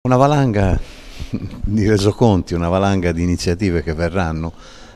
Una valanga di resoconti, una valanga di iniziative che verranno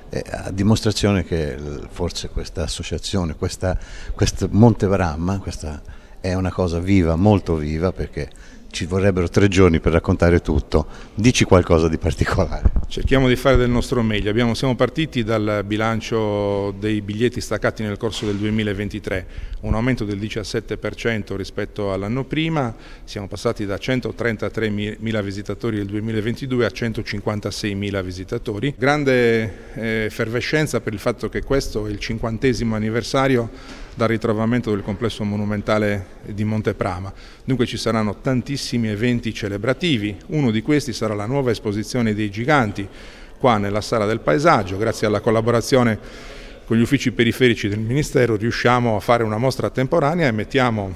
eh, a dimostrazione che forse questa associazione, questa, questo Monte Bramma, questa è una cosa viva, molto viva perché ci vorrebbero tre giorni per raccontare tutto. Dici qualcosa di particolare. Cerchiamo di fare del nostro meglio. Abbiamo, siamo partiti dal bilancio dei biglietti staccati nel corso del 2023, un aumento del 17% rispetto all'anno prima, siamo passati da 133.000 visitatori nel 2022 a 156.000 visitatori. Grande eh, effervescenza per il fatto che questo è il cinquantesimo anniversario dal ritrovamento del complesso monumentale di Monteprama. Dunque ci saranno tantissimi eventi celebrativi, uno di questi sarà la nuova esposizione dei giganti realizzati qua nella Sala del Paesaggio, grazie alla collaborazione con gli uffici periferici del Ministero riusciamo a fare una mostra temporanea e mettiamo,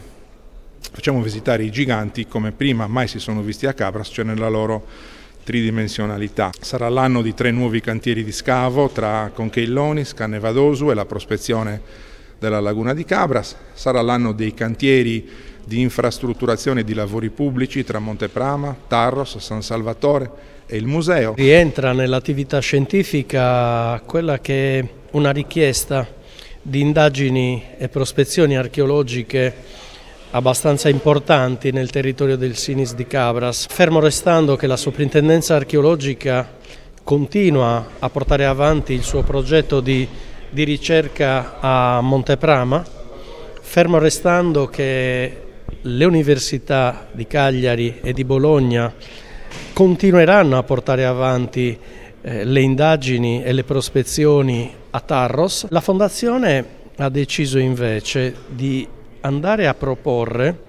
facciamo visitare i giganti come prima mai si sono visti a Cabras, cioè nella loro tridimensionalità. Sarà l'anno di tre nuovi cantieri di scavo tra Concheillonis, Cannevadosu e la prospezione della laguna di Cabras. Sarà l'anno dei cantieri di infrastrutturazione di lavori pubblici tra Monteprama, Tarros, San Salvatore, e il museo. Rientra nell'attività scientifica quella che è una richiesta di indagini e prospezioni archeologiche abbastanza importanti nel territorio del Sinis di Cabras, fermo restando che la soprintendenza archeologica continua a portare avanti il suo progetto di, di ricerca a Monteprama, fermo restando che le università di Cagliari e di Bologna continueranno a portare avanti eh, le indagini e le prospezioni a Tarros. La Fondazione ha deciso invece di andare a proporre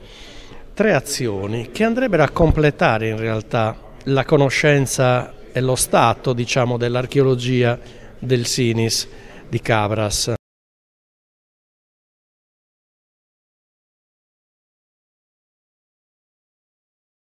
tre azioni che andrebbero a completare in realtà la conoscenza e lo stato diciamo, dell'archeologia del Sinis di Cabras.